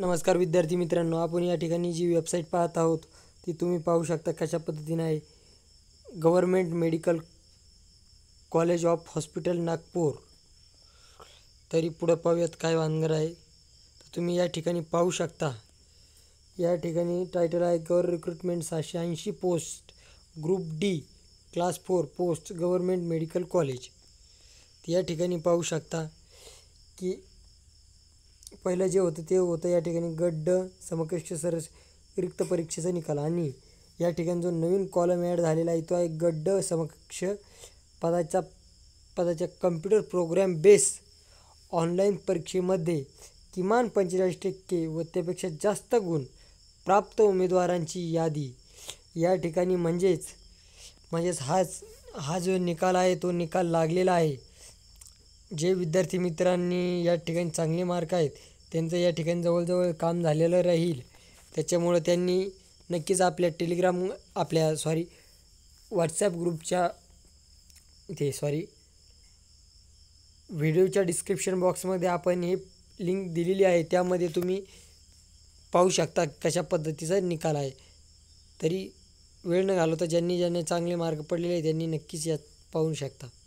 नमस्कार विद्यार्थी मित्रांनो आपण या ठिकाणी जी वेबसाईट पाहत आहोत ती तुम्ही पाहू शकता कशा पद्धतीने आहे government medical college of hospital Nagpur तरी पुढं पाहूयात काय वांगर आहे तर तुम्ही या ठिकाणी पाहू शकता या ठिकाणी टायटल आहे गव्हर रिक्रुटमेंट सहाशे ऐंशी post group D class four post government medical college या ठिकाणी पाहू शकता की पहिलं जे होतं ते होतं या ठिकाणी गड्ड समकक्ष सरस रिक्त परीक्षेचा निकाल आणि या ठिकाणी जो नवीन कॉलम ॲड झालेला आहे तो आहे गड्ड समकक्ष पदाचा पदाच्या कम्प्युटर प्रोग्रॅम बेस ऑनलाईन परीक्षेमध्ये किमान पंचेचाळीस टक्के व त्यापेक्षा जास्त गुण प्राप्त उमेदवारांची यादी या ठिकाणी म्हणजेच म्हणजेच हाच हा जो निकाल आहे तो निकाल लागलेला आहे जे विद्यार्थी मित्रांनी या ठिकाणी चांगले मार्क आहेत त्यांचं या ठिकाणी जवळजवळ काम झालेलं राहील त्याच्यामुळं त्यांनी नक्कीच आपल्या टेलिग्राम आपल्या सॉरी व्हॉट्सॲप ग्रुपच्या इथे सॉरी व्हिडिओच्या डिस्क्रिप्शन बॉक्समध्ये आपण हे लिंक दिलेली आहे त्यामध्ये तुम्ही पाहू शकता कशा पद्धतीचा निकाल आहे तरी वेळ न घालवता ज्यांनी ज्यांनी चांगले मार्क पडलेले आहेत त्यांनी नक्कीच यात पाहू शकता